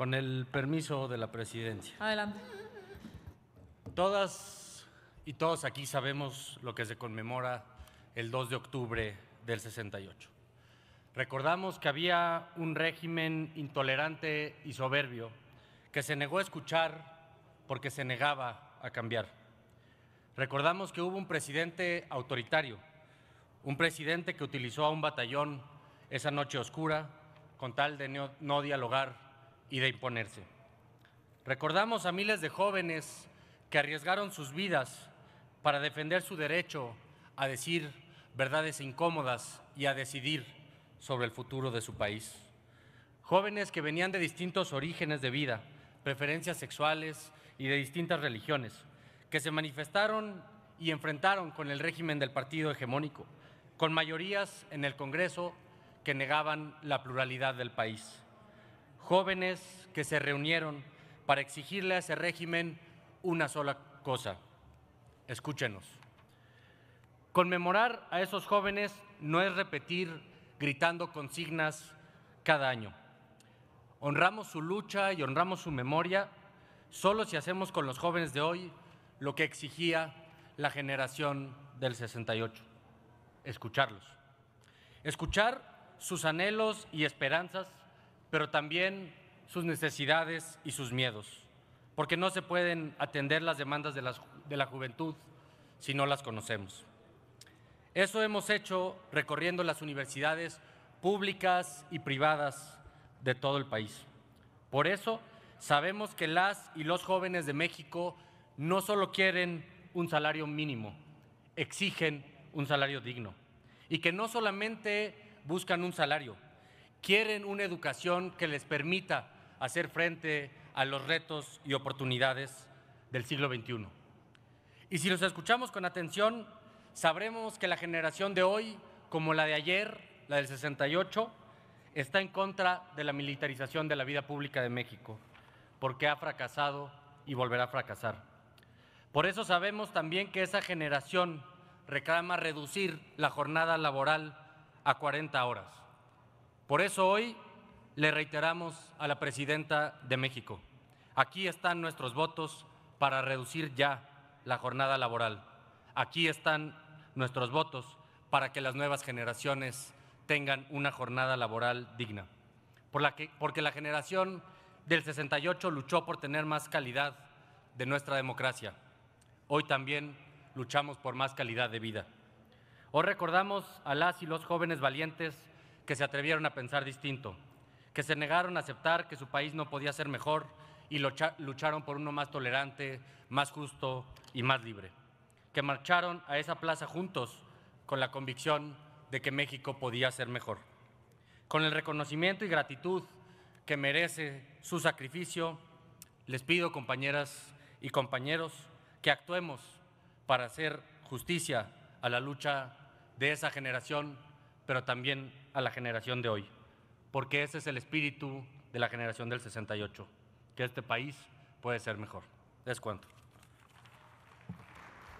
Con el permiso de la presidencia. Adelante. Todas y todos aquí sabemos lo que se conmemora el 2 de octubre del 68. Recordamos que había un régimen intolerante y soberbio que se negó a escuchar porque se negaba a cambiar. Recordamos que hubo un presidente autoritario, un presidente que utilizó a un batallón esa noche oscura con tal de no dialogar y de imponerse. Recordamos a miles de jóvenes que arriesgaron sus vidas para defender su derecho a decir verdades incómodas y a decidir sobre el futuro de su país. Jóvenes que venían de distintos orígenes de vida, preferencias sexuales y de distintas religiones, que se manifestaron y enfrentaron con el régimen del partido hegemónico, con mayorías en el Congreso que negaban la pluralidad del país jóvenes que se reunieron para exigirle a ese régimen una sola cosa. Escúchenos. Conmemorar a esos jóvenes no es repetir gritando consignas cada año. Honramos su lucha y honramos su memoria solo si hacemos con los jóvenes de hoy lo que exigía la generación del 68, escucharlos, escuchar sus anhelos y esperanzas pero también sus necesidades y sus miedos, porque no se pueden atender las demandas de, la juventud si no las conocemos. Eso hemos hecho recorriendo las universidades públicas y privadas de todo el país. Por eso sabemos que las y los jóvenes de México no solo quieren un salario mínimo, exigen un salario digno y que no solamente buscan un salario, quieren una educación que les permita hacer frente a los retos y oportunidades del siglo XXI. Y si los escuchamos con atención, sabremos que la generación de hoy, como la de ayer, la del 68, está en contra de la militarización de la vida pública de México, porque ha fracasado y volverá a fracasar. Por eso sabemos también que esa generación reclama reducir la jornada laboral a 40 horas por eso hoy le reiteramos a la presidenta de México, aquí están nuestros votos para reducir ya la jornada laboral. Aquí están nuestros votos para que las nuevas generaciones tengan una jornada laboral digna. Por la que, porque la generación del 68 luchó por tener más calidad de nuestra democracia. Hoy también luchamos por más calidad de vida. Hoy recordamos a las y los jóvenes valientes que se atrevieron a pensar distinto, que se negaron a aceptar que su país no podía ser mejor y lucharon por uno más tolerante, más justo y más libre, que marcharon a esa plaza juntos con la convicción de que México podía ser mejor, con el reconocimiento y gratitud que merece su sacrificio, les pido, compañeras y compañeros, que actuemos para hacer justicia a la lucha de esa generación pero también a la generación de hoy, porque ese es el espíritu de la generación del 68, que este país puede ser mejor. Es cuanto.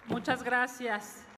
Muchas gracias.